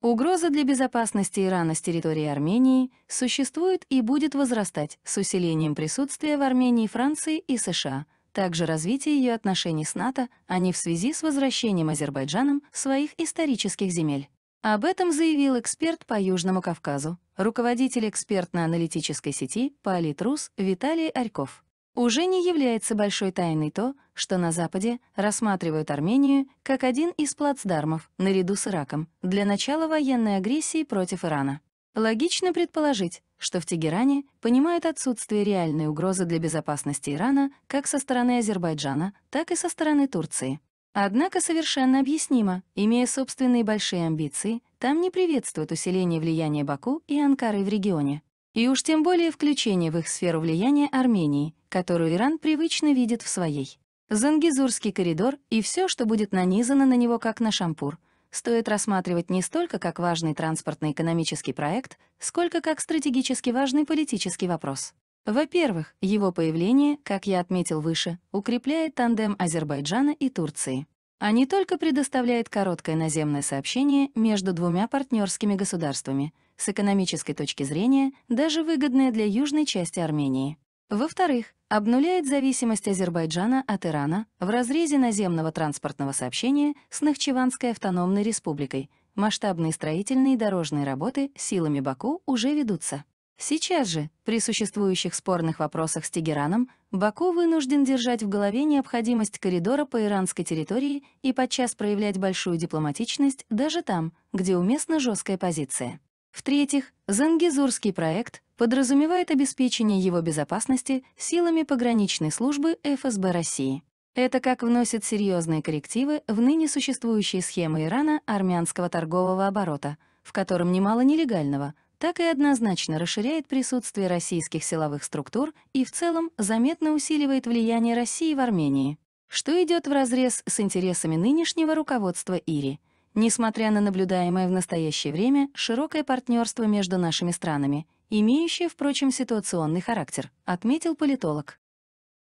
Угроза для безопасности Ирана с территории Армении существует и будет возрастать с усилением присутствия в Армении Франции и США, также развитие ее отношений с НАТО, а не в связи с возвращением Азербайджаном своих исторических земель. Об этом заявил эксперт по Южному Кавказу, руководитель экспертно-аналитической сети «Политрус» Виталий Арьков. Уже не является большой тайной то, что на Западе рассматривают Армению как один из плацдармов, наряду с Ираком, для начала военной агрессии против Ирана. Логично предположить, что в Тегеране понимают отсутствие реальной угрозы для безопасности Ирана как со стороны Азербайджана, так и со стороны Турции. Однако совершенно объяснимо, имея собственные большие амбиции, там не приветствуют усиление влияния Баку и Анкары в регионе и уж тем более включение в их сферу влияния Армении, которую Иран привычно видит в своей. Зангизурский коридор и все, что будет нанизано на него как на шампур, стоит рассматривать не столько как важный транспортно-экономический проект, сколько как стратегически важный политический вопрос. Во-первых, его появление, как я отметил выше, укрепляет тандем Азербайджана и Турции а не только предоставляет короткое наземное сообщение между двумя партнерскими государствами, с экономической точки зрения даже выгодное для южной части Армении. Во-вторых, обнуляет зависимость Азербайджана от Ирана в разрезе наземного транспортного сообщения с Нахчеванской автономной республикой. Масштабные строительные и дорожные работы силами Баку уже ведутся. Сейчас же, при существующих спорных вопросах с Тегераном, Баку вынужден держать в голове необходимость коридора по иранской территории и подчас проявлять большую дипломатичность даже там, где уместна жесткая позиция. В-третьих, Зангизурский проект подразумевает обеспечение его безопасности силами пограничной службы ФСБ России. Это как вносит серьезные коррективы в ныне существующие схемы Ирана армянского торгового оборота, в котором немало нелегального — так и однозначно расширяет присутствие российских силовых структур и в целом заметно усиливает влияние России в Армении, что идет вразрез с интересами нынешнего руководства Ири. Несмотря на наблюдаемое в настоящее время широкое партнерство между нашими странами, имеющее, впрочем, ситуационный характер, отметил политолог.